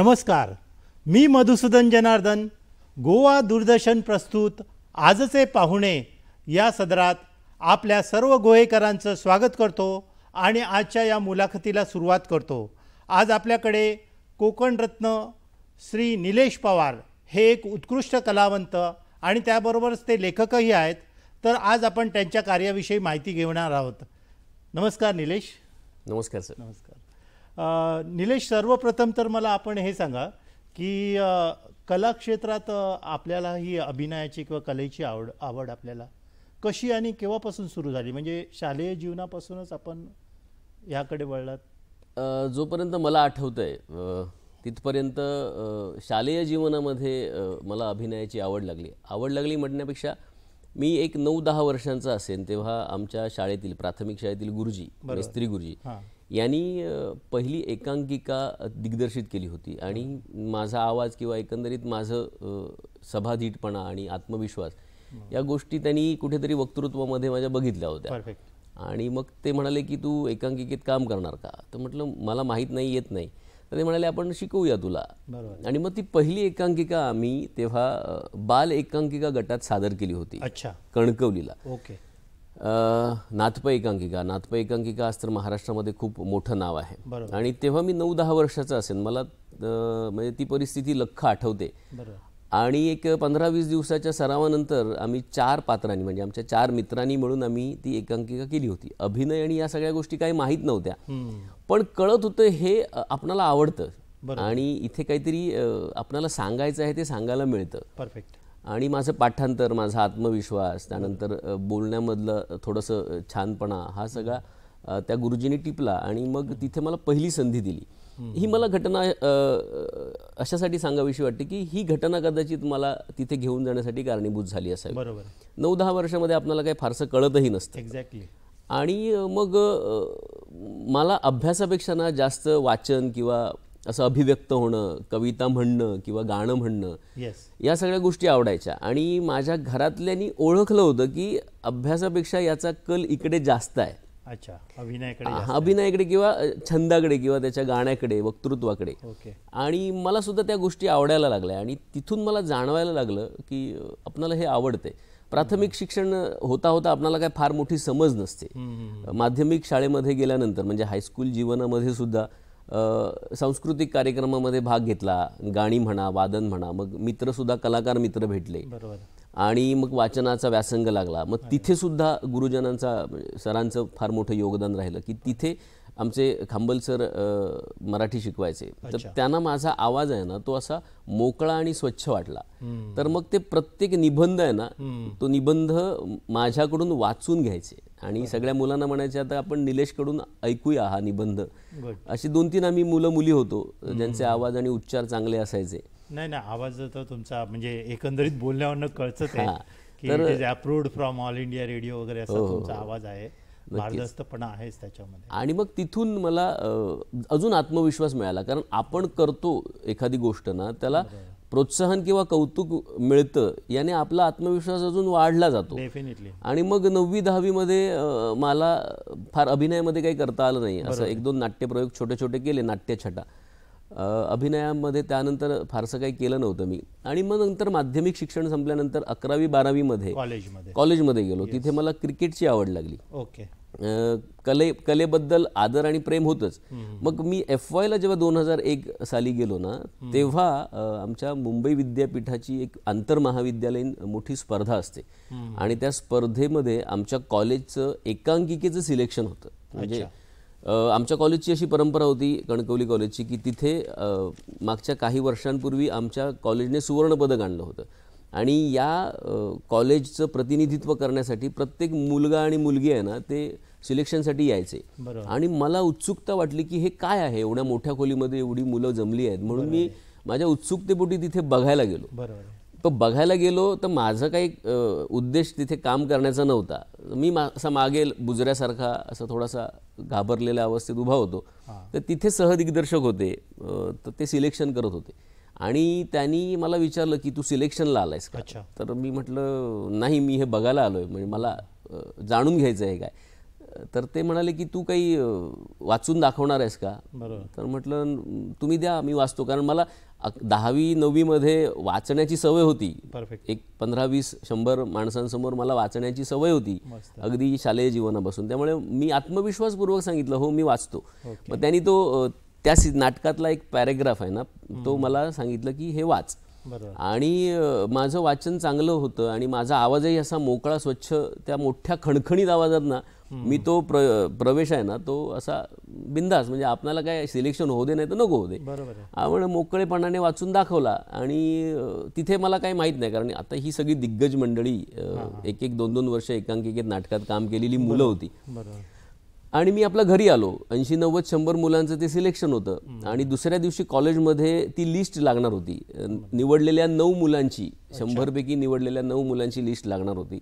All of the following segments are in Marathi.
नमस्कार मी मधुसूदन जनार्दन गोवा दूरदर्शन प्रस्तुत आजचे पाहुणे या सदरात आपल्या सर्व गोहेकरांचं स्वागत करतो आणि आजच्या या मुलाखतीला सुरुवात करतो आज आपल्याकडे कोकणरत्न श्री निलेश पवार हे एक उत्कृष्ट कलावंत आणि त्याबरोबरच ते लेखकही आहेत तर आज आपण त्यांच्या कार्याविषयी माहिती घेणार आहोत नमस्कार निलेश नमस्कार सर नमस्कार निलेश सर्वप्रथम तर मला आपण हे सांगा की कला क्षेत्रात आपल्याला ही अभिनयाची किंवा कलेची आवड आवड आपल्याला कशी आणि केव्हापासून सुरू झाली म्हणजे शालेय जीवनापासूनच आपण ह्याकडे वळलात जोपर्यंत मला आठवतं आहे तिथपर्यंत शालेय जीवनामध्ये मला अभिनयाची आवड लागली आवड लागली म्हणण्यापेक्षा मी एक नऊ दहा वर्षांचा असेन तेव्हा आमच्या शाळेतील प्राथमिक शाळेतील गुरुजी स्त्री गुरुजी यांनी पहिली एकांकिका दिग्दर्शित केली होती आणि माझा आवाज किंवा एकंदरीत माझं सभाधीटपणा आणि आत्मविश्वास या गोष्टी त्यांनी कुठेतरी वक्तृत्वामध्ये माझ्या बघितल्या होत्या आणि मग ते म्हणाले की तू एकांकिकेत काम करणार का तर म्हटलं मला माहीत नाही येत नाही तर ते म्हणाले आपण शिकवूया तुला आणि मग ती पहिली एकांकिका आम्ही तेव्हा बाल एकांकिका गटात सादर केली होती अच्छा कणकवलीला ओके नातप एकांकिका नातप एकांकिका आज तर महाराष्ट्रामध्ये खूप मोठं नाव आहे आणि तेव्हा मी नऊ दहा वर्षाचा असेल मला म्हणजे ती परिस्थिती लख्ख आठवते आणि एक पंधरा वीस दिवसाच्या सरावानंतर आम्ही चार पात्रांनी म्हणजे आमच्या चार मित्रांनी म्हणून आम्ही ती एकांकिका केली होती अभिनय आणि या सगळ्या गोष्टी काही माहीत नव्हत्या पण कळत होतं हे आपणाला आवडतं आणि इथे काहीतरी आपणाला सांगायचं आहे ते सांगायला मिळतं परफेक्ट आणि माझं पाठांतर माझा आत्मविश्वास त्यानंतर बोलण्यामधलं थोडंसं छानपणा हा सगळा त्या गुरुजींनी टिपला आणि मग तिथे मला पहिली संधी दिली ही मला घटना अशासाठी सांगावीशी वाटते की ही घटना कदाचित मला तिथे घेऊन जाण्यासाठी कारणीभूत झाली असावी बरोबर नऊ दहा वर्षामध्ये आपल्याला काही फारसं कळतही नसतं एक्झॅक्टली आणि मग मला अभ्यासापेक्षा ना जास्त वाचन किंवा असं अभिव्यक्त होणं कविता म्हणणं किंवा गाणं म्हणणं yes. या सगळ्या गोष्टी आवडायच्या आणि माझ्या घरातल्यांनी ओळखलं होतं की अभ्यासापेक्षा याचा कल इकडे जास्त आहे अच्छा अभिनयाकडे किंवा छंदाकडे किंवा त्याच्या गाण्याकडे वक्तृत्वाकडे आणि मला सुद्धा त्या गोष्टी आवडायला लागल्या आणि तिथून मला जाणवायला लागलं की आपणाला हे आवडते प्राथमिक शिक्षण होता होता आपणाला काय फार मोठी समज नसते माध्यमिक शाळेमध्ये गेल्यानंतर म्हणजे हायस्कूल जीवनामध्ये सुद्धा सांस्कृतिक कार्यक्रमामध्ये भाग घेतला गाणी म्हणा वादन म्हणा मग मित्रसुद्धा कलाकार मित्र भेटले आणि मग वाचनाचा व्यासंग लागला मग तिथे सुद्धा गुरुजनांचा सरांचं फार मोठं योगदान राहिलं की तिथे आमचे खांबल सर मराठी शिकवायचे तर त्यांना माझा आवाज आहे ना तो असा मोकळा आणि स्वच्छ वाटला तर मग ते प्रत्येक निबंध आहे ना तो निबंध माझ्याकडून वाचून घ्यायचे आणि सगळ्या मुलांना म्हणायचे आता आपण निलेशकडून ऐकूया हा निबंध अशी दोन तीन आम्ही मुलं मुली होतो ज्यांचे आवाज आणि उच्चार चांगले असायचे नाही नाही आवाज तर तुमचा म्हणजे एकंदरीत बोलण्यावर कळच आहे approved from All India Radio वगैरे हो, हो, तुमचा हो. आवाज आहे त्याच्यामध्ये आणि मग तिथून मला अजून आत्मविश्वास मिळाला कारण आपण करतो एखादी गोष्ट ना त्याला प्रोत्साहन किंवा कौतुक मिळतं याने आपला आत्मविश्वास अजून वाढला जातो डेफिनेटली आणि मग नववी दहावीमध्ये मला फार अभिनयामध्ये काही करता आलं नाही असं एक दोन नाट्यप्रयोग छोटे छोटे केले नाट्यछटा अभिनयामध्ये त्यानंतर फारसं काही केलं नव्हतं मी आणि मग नंतर माध्यमिक शिक्षण संपल्यानंतर अकरावी बारावीमध्ये कॉलेजमध्ये कॉलेजमध्ये गेलो तिथे मला क्रिकेटची आवड लागली ओके कले कलेबद्दल आदर आणि प्रेम होतच मग मी एफ वायला जेव्हा दोन हजार एक साली गेलो ना तेव्हा आमच्या मुंबई विद्यापीठाची एक आंतरमहाविद्यालयीन मोठी स्पर्धा असते आणि त्या स्पर्धेमध्ये आमच्या कॉलेजचं एकांकिकेचं सिलेक्शन होतं म्हणजे आमच्या कॉलेजची अशी परंपरा होती कणकवली कॉलेजची की तिथे मागच्या काही वर्षांपूर्वी आमच्या कॉलेजने सुवर्णपदक आणलं होतं आणि या कॉलेजचं प्रतिनिधित्व करण्यासाठी प्रत्येक मुलगा आणि मुलगी आहे ना ते सिलेक्शनसाठी यायचे आणि मला उत्सुकता वाटली की हे काय आहे एवढ्या मोठ्या खोलीमध्ये एवढी मुलं जमली आहेत म्हणून मी माझ्या उत्सुकतेपोटी तिथे बघायला गेलो तर बघायला गेलो तर माझं काही उद्देश तिथे काम करण्याचा नव्हता मी असा मागे बुजऱ्यासारखा असा थोडासा घाबरलेल्या अवस्थेत उभा होतो तर तिथे सहदिग्दर्शक होते तर ते सिलेक्शन करत होते आणि त्यांनी मला विचारलं की तू सिलेक्शनला आलायस का तर मी म्हटलं नाही मी हे बघायला आलोय म्हणजे मला जाणून घ्यायचं आहे काय तर ते म्हणाले की तू काही वाचून दाखवणार आहेस का तर म्हटलं तुम्ही द्या मी वाचतो कारण मला दहावी नववीमध्ये वाचण्याची सवय होती एक पंधरा वीस शंभर माणसांसमोर मला वाचण्याची सवय होती अगदी शालेय जीवनापासून त्यामुळे मी आत्मविश्वासपूर्वक सांगितलं हो मी वाचतो मग त्यांनी तो त्या नाटकातला एक पॅरेग्राफ आहे ना तो मला सांगितलं की हे वाच आणि माझं वाचन चांगलं होतं आणि माझा आवाजही असा मोकळा स्वच्छ त्या मोठ्या खणखणीत आवाजात ना मी तो प्र प्रवेश आहे ना तो असा बिंदास म्हणजे आपणाला काय सिलेक्शन होऊ दे नाही तर नको होऊ दे आपण मोकळेपणाने वाचून दाखवला आणि तिथे मला काही माहीत नाही कारण आता ही सगळी दिग्गज मंडळी एक एक दोन दोन वर्ष एकांकिकेत नाटकात काम केलेली मुलं होती आणि मी आपल्या घरी आलो ऐंशी नव्वद शंभर मुलांचं ते सिलेक्शन होतं आणि दुसऱ्या दिवशी कॉलेजमध्ये ती लिस्ट लागणार होती निवडलेल्या नऊ मुलांची शंभरपैकी निवडलेल्या नऊ मुलांची लिस्ट लागणार होती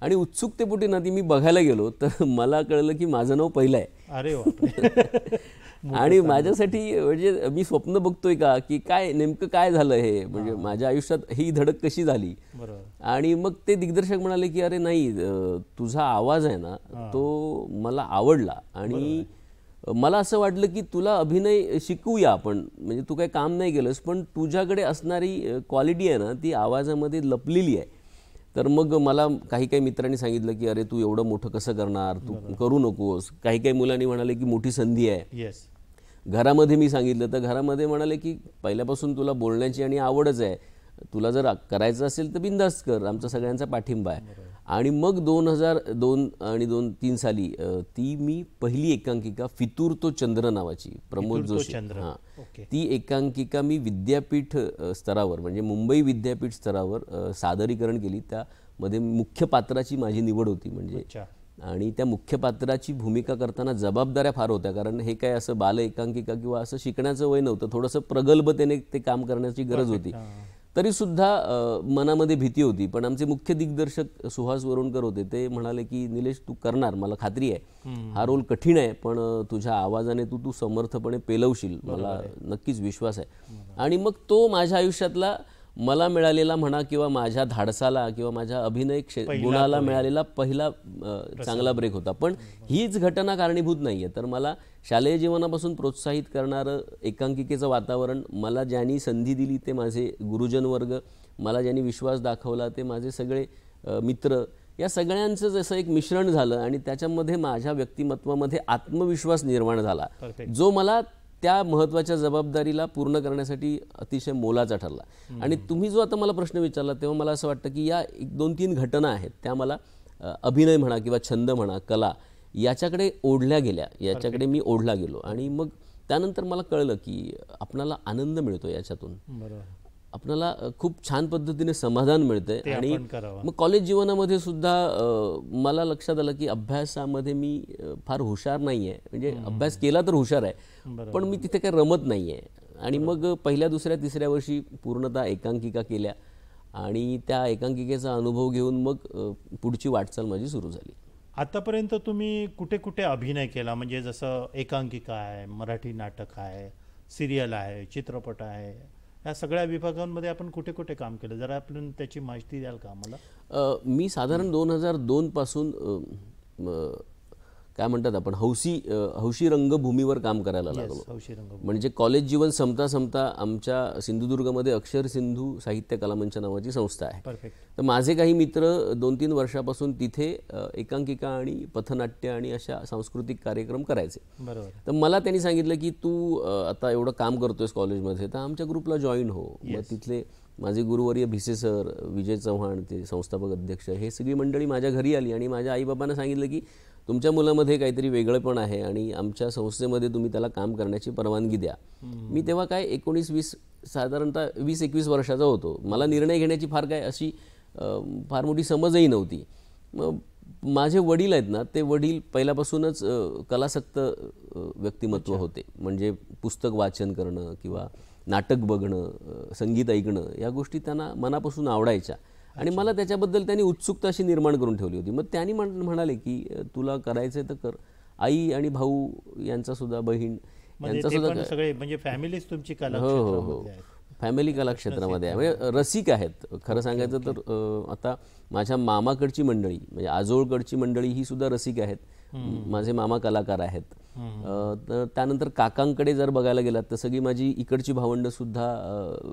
आणि उत्सुकतेपोटी ती मी बघायला गेलो तर मला कळलं की माझं नाव पहिलं आहे अरे आणि माझ्यासाठी म्हणजे मी स्वप्न बघतोय का की काय नेमकं काय झालं हे म्हणजे माझ्या आयुष्यात ही धडक कशी झाली आणि मग ते दिग्दर्शक म्हणाले की अरे नाही तुझा आवाज आहे ना तो मला आवडला आणि मला असं वाटलं की तुला अभिनय शिकवूया आपण म्हणजे तू काही काम नाही केलंस पण तुझ्याकडे असणारी क्वालिटी आहे ना ती आवाजामध्ये लपलेली आहे तर मग मला काही काही मित्रांनी सांगितलं की अरे तू एवढं मोठं कसं करणार तू करू नकोस काही काही मुलांनी म्हणाले की मोठी संधी आहे घरामध्ये मी सांगितलं तर घरामध्ये म्हणाले की पहिल्यापासून तुला बोलण्याची आणि आवडच आहे तुला जर करायचं असेल तर बिंदास्त कर आमचा सगळ्यांचा पाठिंबा आहे आणि मग दोन हजार दोन आणि दोन तीन साली ती मी पहिली एकांकिका फितूर तो चंद्र नावाची प्रमोद जोशी हां ती एकांकिका मी विद्यापीठ स्तरावर म्हणजे मुंबई विद्यापीठ स्तरावर सादरीकरण केली त्यामध्ये मुख्य पात्राची माझी निवड होती म्हणजे आणि त्या मुख्य पात्राची भूमिका करताना जबाबदाऱ्या फार होत्या कारण हे काय असं बाल एकांकिका किंवा असं शिकण्याचं वय नव्हतं थोडंसं प्रगल्भतेने ते काम करण्याची गरज होती तरी सुद्धा मनामध्ये भीती होती पण आमचे मुख्य दिग्दर्शक सुहास वरुणकर होते ते म्हणाले की निलेश तू करणार मला खात्री आहे हा रोल कठीण आहे पण तुझ्या आवाजाने तू तू समर्थपणे पेलवशील मला नक्कीच विश्वास आहे आणि मग तो माझ्या आयुष्यातला मला मिळालेला म्हणा किंवा माझ्या धाडसाला किंवा माझ्या अभिनय क्षे गुणाला मिळालेला पहिला चांगला ब्रेक होता पण हीच घटना कारणीभूत नाही आहे तर मला शालेय जीवनापासून प्रोत्साहित करणारं एकांकिकेचं वातावरण मला ज्यांनी संधी दिली ते माझे गुरुजन वर्ग मला ज्यांनी विश्वास दाखवला ते माझे सगळे मित्र या सगळ्यांचं जसं एक मिश्रण झालं आणि त्याच्यामध्ये माझ्या व्यक्तिमत्वामध्ये आत्मविश्वास निर्माण झाला जो मला त्या महत्त्वाच्या जबाबदारीला पूर्ण करण्यासाठी अतिशय मोलाचा ठरला आणि तुम्ही जो आता मला प्रश्न विचारला तेव्हा मला असं वाटतं की या एक दोन तीन घटना आहेत त्या मला अभिनय म्हणा किंवा छंद म्हणा कला याच्याकडे ओढल्या गेल्या याच्याकडे मी ओढला गेलो आणि मग त्यानंतर मला कळलं की आपणाला आनंद मिळतो याच्यातून आपल्याला खूप छान पद्धतीने समाधान मिळतंय आणि मग कॉलेज जीवनामध्ये सुद्धा मला लक्षात आलं की अभ्यासामध्ये मी फार हुशार नाही आहे म्हणजे अभ्यास केला तर हुशार आहे पण मी तिथे काही रमत नाही आहे आणि मग पहिल्या दुसऱ्या तिसऱ्या वर्षी पूर्णतः एकांकिका केल्या आणि त्या एकांकिकेचा अनुभव घेऊन मग पुढची वाटचाल माझी सुरू झाली आतापर्यंत तुम्ही कुठे कुठे अभिनय केला म्हणजे जसं एकांकिका आहे मराठी नाटक आहे सिरियल आहे चित्रपट आहे या सगळ्या विभागांमध्ये आपण कुठे कुठे काम केलं जरा आपण त्याची माहिती द्याल का आम्हाला मी साधारण दोन हजार दोनपासून काय म्हणतात आपण हौशी हौशी रंगभूमीवर काम करायला लागलो म्हणजे कॉलेज जीवन संपता संपता आमच्या सिंधुदुर्गमध्ये अक्षर सिंधू साहित्य मंच नावाची संस्था आहे तर माझे काही मित्र दोन तीन वर्षापासून तिथे एकांकिका आणि पथनाट्य आणि अशा सांस्कृतिक कार्यक्रम करायचे तर मला त्यांनी सांगितलं की तू आता एवढं काम करतोयस कॉलेजमध्ये तर आमच्या ग्रुपला जॉईन हो मग तिथले माझे गुरुवर्य भिसे सर विजय चव्हाण ते संस्थापक अध्यक्ष हे सगळी मंडळी माझ्या घरी आली आणि माझ्या आईबाबांना सांगितलं की तुमच्या मुलामध्ये काहीतरी वेगळं पण आहे आणि आमच्या संस्थेमध्ये तुम्ही त्याला काम करण्याची परवानगी द्या मी तेव्हा काय एकोणीस वीस साधारणतः वीस एकवीस वर्षाचा होतो मला निर्णय घेण्याची फार काय अशी फार मोठी समजही नव्हती मग माझे वडील आहेत ना ते वडील पहिल्यापासूनच कलासक्त व्यक्तिमत्व होते म्हणजे पुस्तक वाचन करणं किंवा नाटक बघणं संगीत ऐकणं या गोष्टी त्यांना मनापासून आवडायच्या आणि मला त्याच्याबद्दल त्यांनी उत्सुकता अशी निर्माण करून ठेवली होती मग त्यांनी म्हण म्हणाले की तुला करायचंय तर कर आई आणि भाऊ यांचा सुद्धा बहीण म्हणजे यांचासुद्धा सगळे म्हणजे फॅमिलीच तुमची कला हो हो हो फॅमिली कलाक्षेत्रामध्ये आहे म्हणजे रसिक आहेत खरं सांगायचं तर आता माझ्या मामाकडची मंडळी म्हणजे आजोळकडची मंडळी ही सुद्धा रसिक आहेत माझे मामा कलाकार आहेत तर त्यानंतर काकांकडे जर बघायला गेलात तर सगळी माझी इकडची भावंडं सुद्धा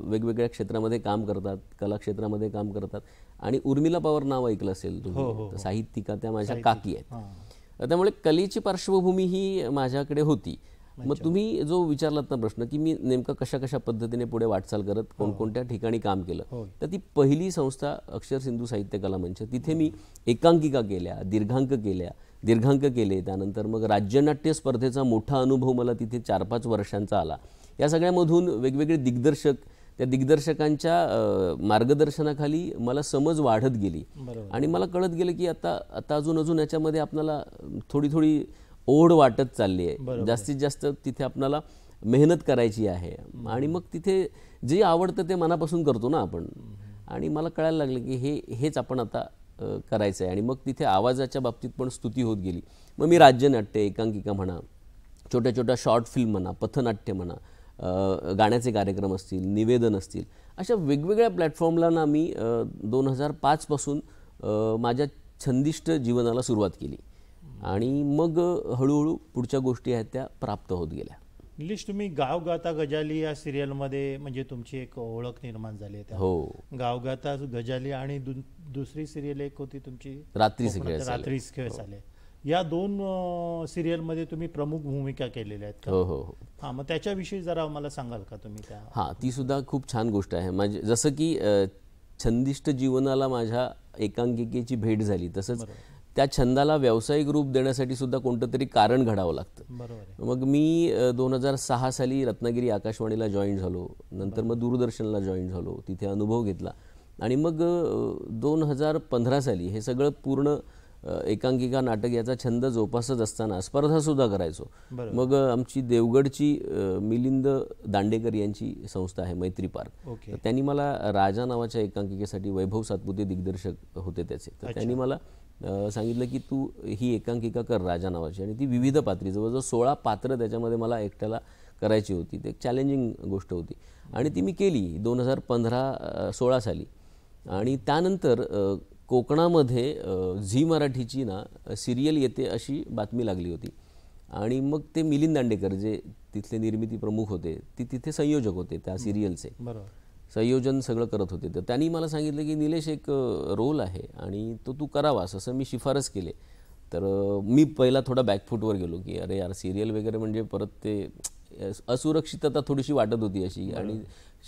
वेगवेगळ्या क्षेत्रामध्ये काम करतात कलाक्षेत्रामध्ये काम करतात आणि उर्मिला पवार नाव ऐकलं असेल तुम्ही हो, हो, हो. साहित्यिका त्या माझ्या काकी आहेत त्यामुळे कलेची पार्श्वभूमी ही माझ्याकडे होती मग तुम्ही जो विचारलात ना प्रश्न की मी नेमका कशा कशा पद्धतीने पुढे वाटचाल करत हो. कोणकोणत्या ठिकाणी काम केलं हो. तर ती पहिली संस्था अक्षर सिंधू साहित्य कला मंच तिथे मी एकांकिका केल्या दीर्घांक केल्या दीर्घांक केले त्यानंतर मग राज्यनाट्य स्पर्धेचा मोठा अनुभव मला तिथे चार पाच वर्षांचा आला या सगळ्यामधून वेगवेगळे दिग्दर्शक त्या दिग्दर्शकांच्या मार्गदर्शनाखाली मला समज वाढत गेली आणि मला कळत गेलं की आता आता अजून अजून याच्यामध्ये आपल्याला थोडी थोडी ओढ वाटत चालली आहे जास्तीत जास्त तिथे आपल्याला मेहनत करायची आहे आणि मग तिथे जे आवडतं ते मनापासून करतो ना आपण आणि मला कळायला लागलं की हे हेच आपण आता करायचं आहे आणि मग तिथे आवाजाच्या बाबतीत पण स्तुती होत गेली मग मी राज्यनाट्य एकांकिका म्हणा छोट्या छोट्या शॉर्ट फिल्म म्हणा पथनाट्य म्हणा गाण्याचे कार्यक्रम असतील निवेदन असतील अशा वेगवेगळ्या प्लॅटफॉर्मला ना मी दोन हजार पाचपासून माझ्या छंदिष्ट जीवनाला सुरुवात केली आणि मग हळूहळू पुढच्या गोष्टी आहेत त्या प्राप्त होत गेल्या निलेश तुम्ही गाव गाता गजाली या मध्ये म्हणजे तुमची एक ओळख निर्माण झाली आहे हो गाव गाता गजाली आणि दुसरी सिरियल एक होती तुमची रात्री खेळ रात्री खेळ झाले हो. या दोन मध्ये तुम्ही प्रमुख भूमिका केलेल्या आहेत हो, हो हो हा मग त्याच्याविषयी जरा मला सांगाल का तुम्ही त्या हां ती सुद्धा खूप छान गोष्ट आहे म्हणजे जसं की छंदिष्ट जीवनाला माझ्या एकांकिकेची भेट झाली तसंच त्या छंदाला व्यावसायिक रूप देण्यासाठी सुद्धा कोणतं तरी कारण घडावं लागतं मग मी दोन हजार सहा साली रत्नागिरी आकाशवाणीला जॉईन झालो नंतर मग दूरदर्शनला जॉईन झालो तिथे अनुभव घेतला आणि मग दोन हजार पंधरा साली हे सगळं पूर्ण एकांकिका नाटक याचा छंद जोपासत असताना स्पर्धा सुद्धा करायचो मग आमची देवगडची मिलिंद दांडेकर यांची संस्था आहे मैत्री पार्क त्यांनी मला राजा नावाच्या एकांकिकेसाठी वैभव सातपुते दिग्दर्शक होते त्याचे तर त्यांनी मला सांगितलं की तू ही एकांकिका कर राजा नावाची आणि ती विविध पात्री जवळजवळ सोळा पात्र त्याच्यामध्ये मला एकट्याला करायची होती ते एक चॅलेंजिंग गोष्ट होती आणि ती मी केली दोन हजार पंधरा सोळा साली आणि त्यानंतर कोकणामध्ये झी मराठीची ना सिरियल येते अशी बातमी लागली होती आणि मग ते मिलिंद दांडेकर जे तिथले निर्मिती प्रमुख होते ती तिथे संयोजक होते त्या सिरियलचे बरोबर संयोजन सगळं करत होते तर त्यांनी मला सांगितलं की निलेश एक रोल आहे आणि तो तू करावास असं मी शिफारस केले तर मी पहिला थोडा बॅकफूटवर गेलो की अरे यार सिरियल वगैरे म्हणजे परत ते असुरक्षितता थोडीशी वाटत होती अशी आणि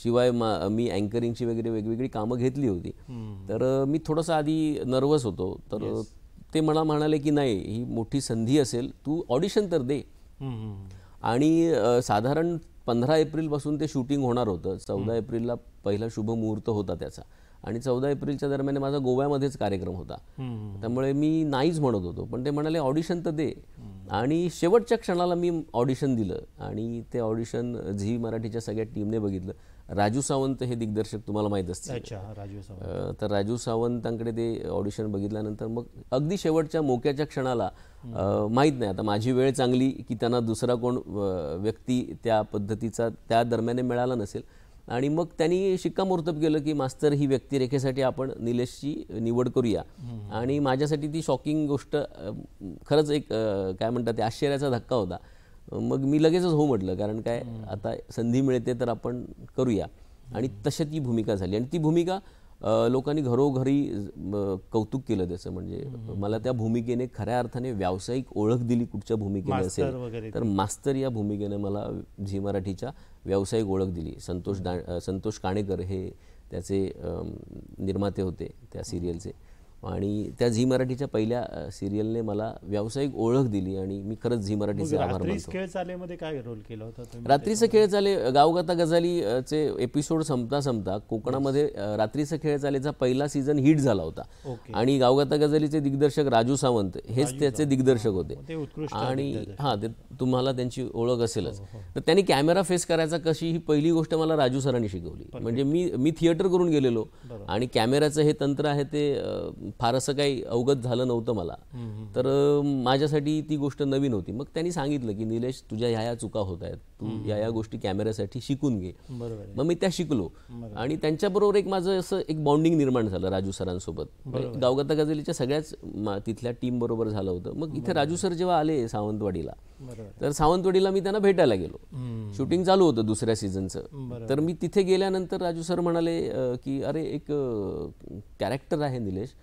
शिवाय मी अँकरिंगची वगैरे वेगवेगळी कामं घेतली होती तर मी थोडंसं आधी नर्वस होतो तर ते मला म्हणाले की नाही ही मोठी संधी असेल तू ऑडिशन तर दे आणि साधारण पंधरा एप्रिलपासून ते शूटिंग होणार होतं चौदा एप्रिलला पहिला शुभ मुहूर्त होता त्याचा आणि चौदा एप्रिलच्या दरम्यान माझा गोव्यामध्येच कार्यक्रम होता त्यामुळे मी नाहीच म्हणत होतो पण ते म्हणाले ऑडिशन तर दे आणि शेवटच्या क्षणाला मी ऑडिशन दिलं आणि ते ऑडिशन झी मराठीच्या सगळ्या टीमने बघितलं राजू सावंत हे दिग्दर्शक तुम्हाला माहीत सावंत तर राजू सावंतांकडे ते ऑडिशन बघितल्यानंतर मग अगदी शेवटच्या मोक्याच्या क्षणाला माहीत नाही आता माझी वेळ चांगली की त्यांना दुसरा कोण व्यक्ती त्या पद्धतीचा त्या दरम्यान मिळाला नसेल आणि मग त्यांनी शिक्कामोर्तब केलं की मास्तर ही व्यक्तिरेखेसाठी आपण निलेशची निवड करूया आणि माझ्यासाठी ती शॉकिंग गोष्ट खरंच एक काय म्हणतात ते आश्चर्याचा धक्का होता मग मी लगेचच हो म्हटलं कारण काय आता संधी मिळते तर आपण करूया आणि तशी ती भूमिका झाली आणि ती भूमिका लोकांनी घरोघरी कौतुक केलं त्याचं म्हणजे मला त्या भूमिकेने खऱ्या अर्थाने व्यावसायिक ओळख दिली कुठच्या भूमिकेने असेल तर मास्तर या भूमिकेने मला झी मराठीच्या व्यावसायिक ओळख दिली संतोष संतोष काणेकर हे त्याचे निर्माते होते त्या सिरियलचे आणि त्या झी मराठीच्या पहिल्या सिरियलने मला व्यावसायिक ओळख दिली आणि मी खरंच झी मराठीचे आभार खेळ काय रोल रात्रीचं खेळ चाले गावगता चे एपिसोड संपता संपता कोकणामध्ये रात्रीचं खेळ चालेचा पहिला सीझन हिट झाला होता आणि गावगता गजालीचे दिग्दर्शक राजू सावंत हेच त्याचे दिग्दर्शक होते हो, आणि हा ते तुम्हाला त्यांची ओळख असेलच हो, हो. तर त्यांनी कॅमेरा फेस करायचा कशी ही पहिली गोष्ट मला राजू सरांनी शिकवली म्हणजे मी मी थिएटर करून गेलेलो आणि कॅमेराचं हे तंत्र आहे ते फारसं काही अवगत झालं नव्हतं मला तर माझ्यासाठी ती गोष्ट नवीन होती मग त्यांनी सांगितलं की निलेश तुझ्या ह्या या चुका होत आहेत तू या या गोष्टी कॅमेऱ्यासाठी शिकून घे मग मी त्या शिकलो आणि त्यांच्याबरोबर एक माझं असं एक बॉन्डिंग निर्माण झालं राजू सरांसोबत म्हणजे गावगता गजलीच्या सगळ्याच तिथल्या टीम बरोबर झालं होतं मग इथे राजू सर जेव्हा आले सावंतवाडीला तर सावंतवाडीला मी त्यांना भेटायला गेलो शूटिंग चालू होतं दुसऱ्या सीझनचं तर मी तिथे गेल्यानंतर राजू सर म्हणाले की अरे एक कॅरेक्टर आहे निलेश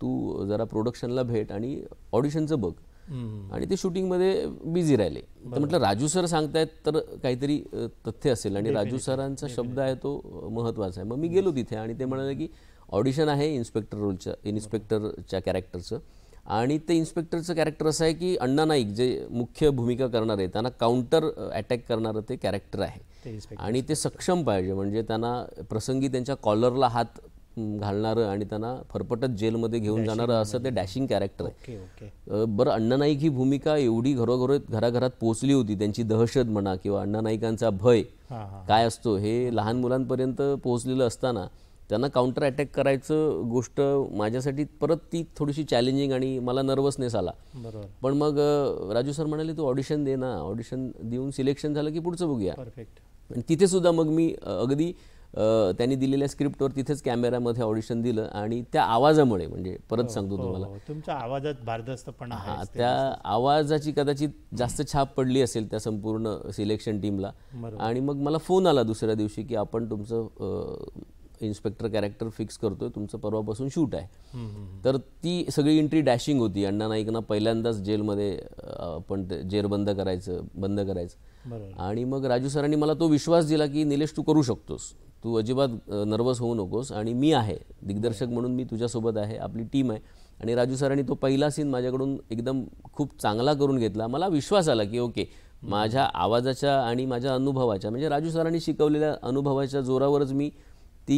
तू जरा प्रोडक्शनला भेट आणि ऑडिशनचं बघ आणि ते शूटिंग मध्ये बिझी राहिले तर म्हटलं राजू सर सांगतायत तर काहीतरी तथ्य असेल आणि राजू सरांचा शब्द आहे तो महत्वाचा आहे मग मी गेलो तिथे आणि ते म्हणाले की ऑडिशन आहे इन्स्पेक्टर रोलच्या इन्स्पेक्टरच्या कॅरेक्टरचं आणि ते इन्स्पेक्टरचं कॅरेक्टर असं आहे की अण्णा नाईक जे मुख्य भूमिका करणार आहे त्यांना काउंटर अटॅक करणारं ते कॅरेक्टर आहे आणि ते सक्षम पाहिजे म्हणजे त्यांना प्रसंगी त्यांच्या कॉलरला हात घालणारं आणि त्यांना फरफटत जेलमध्ये घेऊन जाणारं असं ते डॅशिंग कॅरेक्टर आहे बरं अण्णा नाईक ही भूमिका एवढी घरोघरो घराघरात पोहोचली होती त्यांची दहशत म्हणा किंवा अण्णा नाईकांचा भय काय असतो हे लहान मुलांपर्यंत पोहोचलेलं असताना त्यांना काउंटर अटॅक करायचं गोष्ट माझ्यासाठी परत ती थोडीशी चॅलेंजिंग आणि मला नर्वसनेस आला पण मग राजू सर म्हणाले तू ऑडिशन दे ना ऑडिशन देऊन सिलेक्शन झालं की पुढचं बघूया परफेक्ट तिथे सुद्धा मग मी अगदी त्यांनी दिलेल्या स्क्रिप्टवर तिथेच कॅमेऱ्यामध्ये ऑडिशन दिलं आणि त्या आवाजामुळे म्हणजे परत हो, सांगतो हो, तुम्हाला हो. तुमच्या आवाजात भारदस्तपणा हा त्या आवाजाची कदाचित जास्त छाप पडली असेल त्या संपूर्ण सिलेक्शन टीमला आणि मग मला फोन आला दुसऱ्या दिवशी की आपण तुमचं इन्स्पेक्टर कॅरेक्टर फिक्स करतोय तुमचं परवापासून शूट आहे तर ती सगळी एंट्री डॅशिंग होती अण्णा नाईकना पहिल्यांदाच जेलमध्ये आपण जेर बंद करायचं बंद करायचं आणि मग राजू सरांनी मला तो विश्वास दिला की निलेश तू करू शकतोस तू अजिबात नर्वस होऊ नकोस आणि मी आहे दिग्दर्शक म्हणून मी तुझ्यासोबत आहे आपली टीम आहे आणि राजू सरांनी तो पहिला सीन माझ्याकडून एकदम खूप चांगला करून घेतला मला विश्वास आला की ओके माझ्या आवाजाच्या आणि माझ्या अनुभवाच्या म्हणजे राजू सरांनी शिकवलेल्या अनुभवाच्या जोरावरच मी ती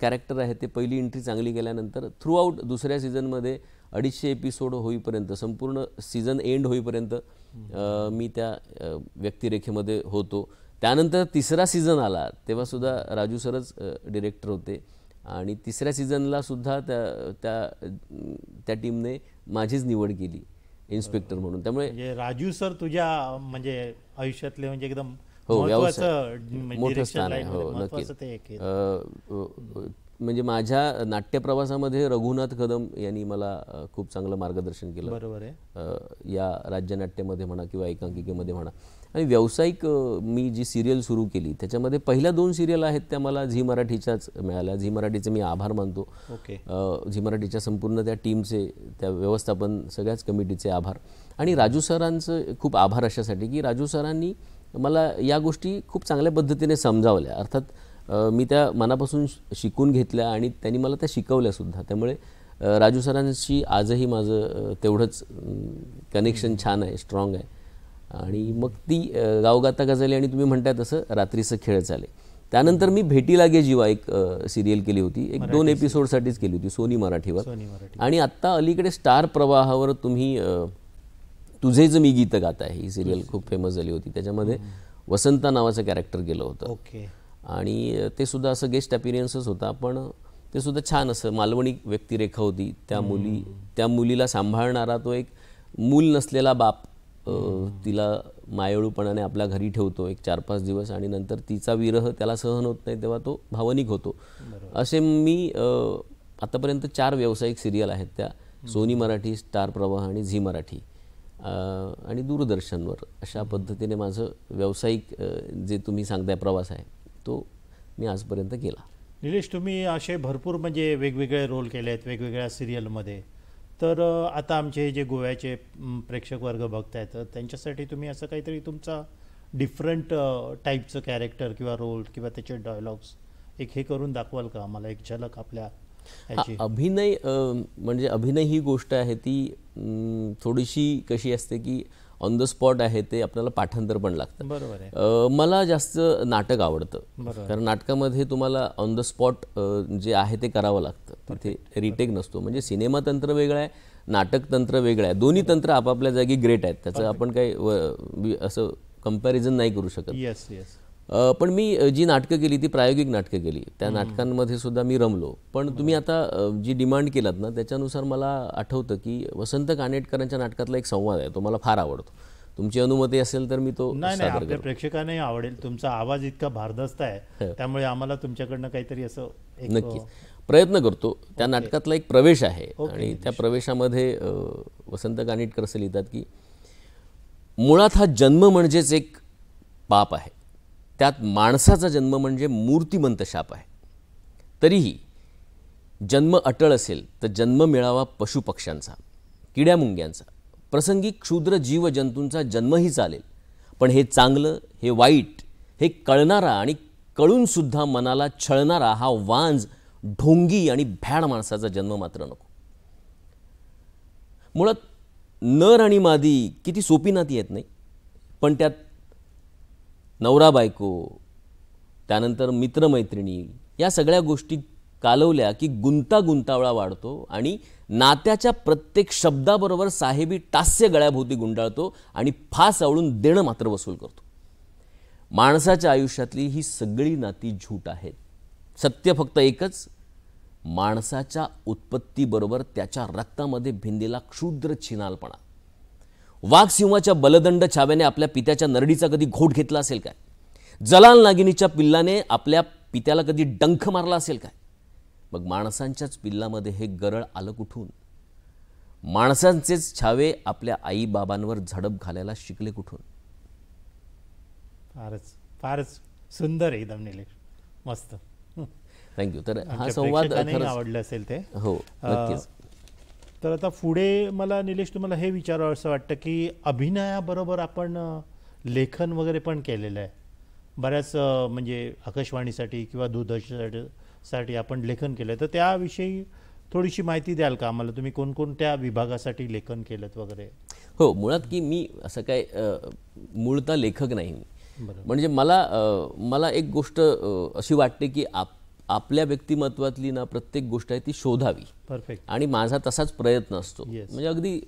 कॅरेक्टर आहे ते पहिली एंट्री चांगली केल्यानंतर थ्रूआउट दुसऱ्या सीझनमध्ये अडीचशे एपिसोड होईपर्यंत संपूर्ण सीझन एंड होईपर्यंत मी त्या व्यक्तिरेखेमध्ये होतो त्यानंतर तिसरा सीझन आला तेव्हासुद्धा राजू सरच डिरेक्टर होते आणि तिसऱ्या सीझनलासुद्धा त्या त्या त्या टीमने माझीच निवड केली इन्स्पेक्टर म्हणून त्यामुळे म्हणजे राजू सर तुझ्या म्हणजे आयुष्यातले म्हणजे एकदम हो, म्हणजे हो नक्कीच म्हणजे माझ्या नाट्य प्रवासामध्ये रघुनाथ कदम यांनी मला खूप चांगलं मार्गदर्शन केलं बरोबर आहे या राज्य नाट्यमध्ये म्हणा किंवा एकांकिकेमध्ये म्हणा आणि व्यावसायिक मी जी सिरियल सुरू केली त्याच्यामध्ये पहिल्या दोन सिरियल आहेत त्या मला झी मराठीच्याच मिळाल्या झी मराठीचे मी आभार मानतो ओके झी मराठीच्या संपूर्ण त्या टीमचे त्या व्यवस्थापन सगळ्याच कमिटीचे आभार आणि राजू सरांचं खूप आभार अशासाठी की राजू सरांनी मला या गोष्टी खूप चांगल्या पद्धतीने समजावल्या अर्थात मी त्या मनापासून शिकून घेतल्या आणि त्यांनी मला त्या शिकवल्यासुद्धा त्यामुळे राजू सरांशी आजही माझं तेवढंच कनेक्शन छान आहे स्ट्रॉंग आहे आणि मग ती गावगाता गजाली आणि तुम्ही म्हणताय तसं रात्रीचं खेळ चाले त्यानंतर मी भेटी लागे जीवा एक सिरियल केली होती एक दोन एपिसोडसाठीच केली होती सोनी मराठीवर आणि आत्ता अलीकडे स्टार प्रवाहावर तुम्ही तुझेच मी गीत गात आहे ही सिरियल खूप फेमस झाली होती त्याच्यामध्ये वसंता नावाचं कॅरेक्टर गेलं होतं ओके आणि ते सुद्धा असं गेस्ट अपिरियन्सच होता पण ते सुद्धा छान असं मालवणी व्यक्तिरेखा होती त्या मुली त्या मुलीला सांभाळणारा तो एक मूल नसलेला बाप तिला मायाळूपणाने आपल्या घरी ठेवतो एक चार पाच दिवस आणि नंतर तिचा विरह त्याला सहन होत नाही तेव्हा तो भावनिक होतो असे मी आतापर्यंत चार व्यावसायिक सिरियल आहेत त्या सोनी मराठी स्टार प्रवाह आणि झी मराठी आणि दूरदर्शनवर अशा पद्धतीने माझं व्यावसायिक जे तुम्ही सांगताय प्रवास आहे तो मी आजपर्यंत केला निलेश तुम्ही असे भरपूर म्हणजे वेगवेगळे रोल केले आहेत वेगवेगळ्या सिरियलमध्ये तर आता आमचे जे गोव्याचे प्रेक्षक वर्ग आहेत त्यांच्यासाठी तुम्ही असं काहीतरी तुमचा डिफरंट टाईपचं कॅरेक्टर किंवा रोल किंवा त्याचे डायलॉग्स एक हे करून दाखवाल का आम्हाला एक झलक आपल्या अभिनय म्हणजे अभिनय ही गोष्ट आहे ती थोडीशी कशी असते की ऑन द स्पॉट आहे ते आपल्याला पाठांतर पण लागतं बरोबर मला जास्त नाटक आवडतं कारण नाटकामध्ये तुम्हाला ऑन द स्पॉट जे आहे ते करावं लागतं तिथे रिटेक नसतो म्हणजे सिनेमा तंत्र वेगळं आहे नाटक तंत्र वेगळं आहे दोन्ही तंत्र आपापल्या जागी ग्रेट आहेत त्याचं आपण काही असं कम्पॅरिझन नाही करू शकत पण मी जी नाटकं केली ती प्रायोगिक नाटकं केली त्या नाटकांमध्ये सुद्धा मी रमलो पण तुम्ही आता जी डिमांड केलात ना त्याच्यानुसार मला आठवतं की वसंत कानेटकरांच्या नाटकातला एक संवाद आहे तो मला फार आवडतो तुमची अनुमती असेल तर मी तो नाही आपल्या प्रेक्षकांनाही आवडेल तुमचा आवाज इतका भारदस्त आहे हो. त्यामुळे आम्हाला तुमच्याकडनं काहीतरी असं नक्की प्रयत्न करतो त्या नाटकातला एक प्रवेश आहे आणि त्या प्रवेशामध्ये वसंत कानेटकर असं लिहितात की मुळात हा जन्म म्हणजेच एक पाप आहे त्यात माणसाचा जन्म म्हणजे मूर्तिमंत शाप आहे तरीही जन्म अटळ असेल तर जन्म मिळावा पशुपक्ष्यांचा किड्यामुंग्यांचा प्रसंगी क्षुद्र जीवजंतूंचा जन्मही चालेल पण हे चांगलं हे वाईट हे कळणारा आणि कळूनसुद्धा मनाला छळणारा हा वांज ढोंगी आणि भ्याड माणसाचा जन्म मात्र नको मुळात नर आणि मादी किती सोपी नाती येत नाही पण त्यात नवरा बायको त्यानंतर मित्रमैत्रिणी या सगळ्या गोष्टी कालवल्या की गुंतावळा वाढतो आणि नात्याच्या प्रत्येक शब्दाबरोबर साहेबी टास्य गळ्याभोवती गुंडाळतो आणि फास आवळून देणं मात्र वसूल करतो माणसाच्या आयुष्यातली ही सगळी नाती झूट आहेत सत्य फक्त एकच माणसाच्या उत्पत्तीबरोबर त्याच्या रक्तामध्ये भिंदीला क्षुद्र छिनालपणा वाघसिंहाच्या बलदंड छाव्याने आपल्या पित्याच्या नरडीचा कधी घोट घेतला असेल काय जलाल नागिनीच्या पिल्लाने आपल्या पित्याला कधी डंख मारला असेल काय मग माणसांच्याच पिल्लामध्ये हे गरळ आलं कुठून माणसांचेच छावे आपल्या आई बाबांवर झडप घालायला शिकले कुठून फारच फारच सुंदर एकदम निलेश मस्त थँक्यू तर हा संवाद आवडला असेल ते हो नक्कीच तर आता पुढे मला निलेश तुम्हाला हे विचारावं असं वाटतं की अभिनयाबरोबर आपण लेखन वगैरे पण केलेलं आहे बऱ्याच म्हणजे आकाशवाणीसाठी किंवा दूरदर्शनसाठी साठी आपण लेखन केलं तर त्याविषयी थोडीशी माहिती द्याल का आम्हाला तुम्ही कोणकोणत्या विभागासाठी लेखन केलं वगैरे हो मुळात की मी असं काय मूळता लेखक नाही म्हणजे मला मला एक गोष्ट अशी वाटते की आप आपल्या व्यक्तिमत्वातली ना प्रत्येक गोष्ट आहे ती शोधावी परफेक्ट आणि माझा तसाच प्रयत्न असतो म्हणजे अगदी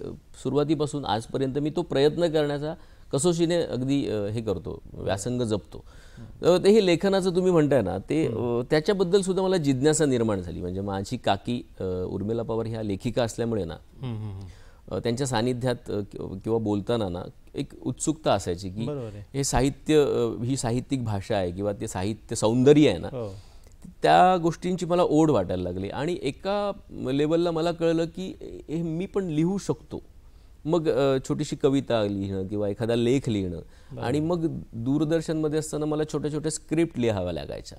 सुरुवातीपासून आजपर्यंत मी तो प्रयत्न करण्याचा कसोशीने अगदी हे करतो व्यासंग जपतो ते हे लेखनाचं तुम्ही म्हणताय ना ते त्याच्याबद्दल सुद्धा मला जिज्ञासा निर्माण झाली म्हणजे माझी काकी उर्मिला पवार ह्या लेखिका असल्यामुळे ना त्यांच्या सानिध्यात किंवा बोलताना ना एक उत्सुकता असायची की हे साहित्य ही साहित्यिक भाषा आहे किंवा ते साहित्य सौंदर्य आहे ना हो. त्या गोष्टींची मला ओढ वाटायला लागली आणि एका लेवलला मला कळलं की हे मी पण लिहू शकतो मग छोटीशी कविता लिहिणं किंवा एखादा लेख लिहिणं आणि मग दूरदर्शनमध्ये असताना मला छोट्या छोट्या स्क्रिप्ट लिहाव्या लागायच्या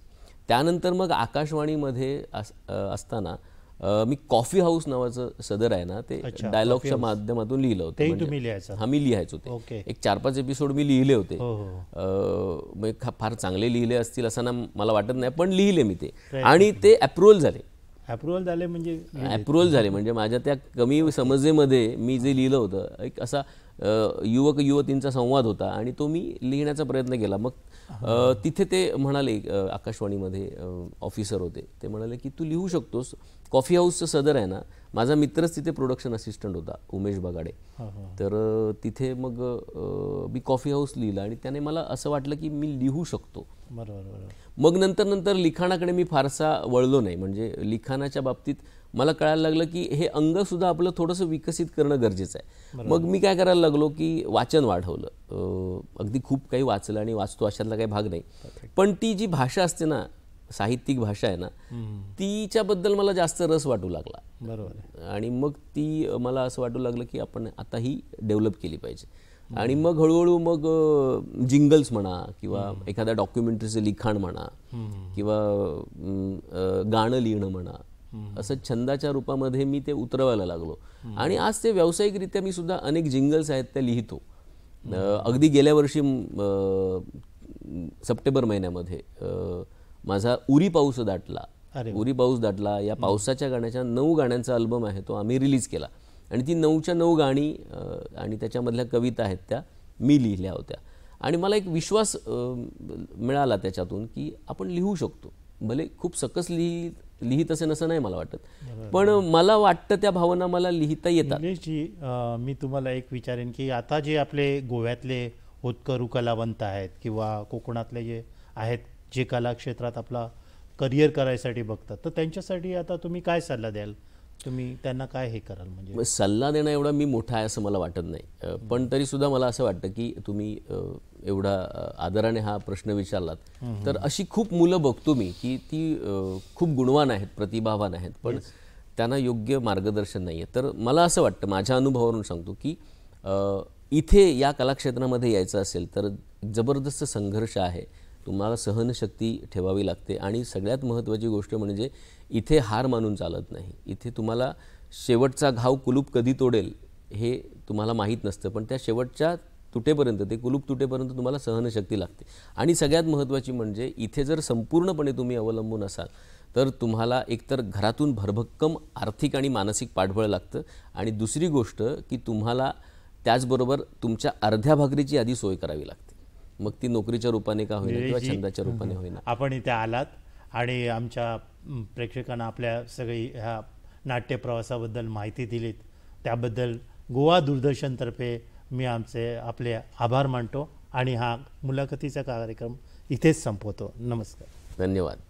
त्यानंतर मग आकाशवाणीमध्ये असताना मी कॉफी हाऊस नावाचं सदर आहे ना ते डायलॉगच्या माध्यमातून लिहिलं होतं म्हणजे हा मी लिहायचो ते एक चार पाच एपिसोड मी लिहिले होते हो, हो. फार चांगले लिहिले असतील असं ना मला वाटत नाही पण लिहिले मी ते आणि ते अप्रुव्हल झाले अप्रुव्हल झाले म्हणजे अप्रुव्हल झाले म्हणजे माझ्या त्या कमी समजेमध्ये मी जे लिहिलं होतं एक असा युवक युवतींचा संवाद होता आणि तो मी लिहिण्याचा प्रयत्न केला मग तिथे ते म्हणाले आकाशवाणीमध्ये ऑफिसर होते ते म्हणाले की तू लिहू शकतोस कॉफी हाऊसचं सदर आहे ना माझा मित्रच तिथे प्रोडक्शन असिस्टंट होता उमेश बगाडे तर तिथे मग मी कॉफी हाऊस लिहिलं आणि त्याने मला असं वाटलं की मी लिहू शकतो बरोबर मग नंतर नंतर लिखाणाकडे मी फारसा वळलो नाही म्हणजे लिखाणाच्या बाबतीत मला कळायला लागलं की हे अंग सुद्धा आपलं थोडंसं विकसित करणं गरजेचं आहे मग मी काय करायला लागलो की वाचन वाढवलं अगदी खूप काही वाचलं आणि वाचतो अशातला काही भाग नाही पण ती जी भाषा असते ना साहित्यिक भाषा आहे ना तिच्याबद्दल मला जास्त रस वाटू लागला बरोबर आणि मग ती मला असं वाटू लागलं की आपण आता ही डेव्हलप केली पाहिजे आणि मग हळूहळू मग जिंगल्स म्हणा किंवा एखाद्या डॉक्युमेंटरीचं लिखाण म्हणा किंवा गाणं लिहिणं म्हणा असं छंदाच्या रूपामध्ये मी ते उतरवायला लागलो आणि आज ते व्यावसायिकरित्या मी सुद्धा अनेक जिंगल्स आहेत त्या लिहितो अगदी गेल्या वर्षी सप्टेंबर महिन्यामध्ये माझा उरी पाऊस दाटला उरी पाऊस दाटला या पावसाच्या गाण्याच्या नऊ गाण्यांचा अल्बम आहे तो आम्ही रिलीज केला आणि ती नऊच्या नऊ गाणी आणि त्याच्यामधल्या कविता आहेत त्या मी लिहिल्या होत्या आणि मला एक विश्वास मिळाला त्याच्यातून की आपण लिहू शकतो भले खूप सकस लिहित लिहित असेल असं नाही मला वाटत पण मला वाटतं त्या भावना मला लिहिता येतात जी मी तुम्हाला एक विचारेन की आता जे आपले गोव्यातले होतकरू कलावंत आहेत किंवा कोकणातले जे आहेत जे कला क्षेत्रात आपला करिअर करायसाठी बघतात तर त्यांच्यासाठी आता तुम्ही काय सल्ला द्याल तुम्ही त्यांना काय हे कराल म्हणजे सल्ला देणं एवढा मी मोठा आहे असं मला वाटत नाही पण तरी सुद्धा मला असं वाटतं की तुम्ही एवढा आदराने हा प्रश्न विचारलात तर अशी खूप मुलं बघतो मी की ती खूप गुणवान आहेत प्रतिभावान आहेत पण त्यांना योग्य मार्गदर्शन नाही आहे तर मला असं वाटतं माझ्या अनुभवावरून सांगतो की इथे या कलाक्षेत्रामध्ये यायचं असेल तर जबरदस्त संघर्ष आहे तुम्हाला सहनशक्ती ठेवावी लागते आणि सगळ्यात महत्त्वाची गोष्ट म्हणजे इथे हार मानून चालत नाही इथे तुम्हाला शेवटचा घाव कुलूप कधी तोडेल हे तुम्हाला माहीत नसतं पण त्या शेवटच्या तुटेपर्यंत ते कुलूप तुटेपर्यंत तुम्हाला सहनशक्ती लागते आणि सगळ्यात महत्त्वाची म्हणजे इथे जर संपूर्णपणे तुम्ही अवलंबून असाल तर तुम्हाला एकतर घरातून भरभक्कम आर्थिक आणि मानसिक पाठबळ लागतं आणि दुसरी गोष्ट की तुम्हाला त्याचबरोबर तुमच्या अर्ध्या भाकरीची आधी सोय करावी लागते मग ती नोकरीच्या रूपाने का होईना किंवा छंदाच्या रूपाने होईना आपण इथे आलात आणि आमच्या प्रेक्षकांना आपल्या सगळी ह्या नाट्यप्रवासाबद्दल माहिती दिलीत त्याबद्दल गोवा दूरदर्शनतर्फे मी आमचे आपले आभार मानतो आणि हा मुलाखतीचा कार्यक्रम इथेच संपवतो नमस्कार धन्यवाद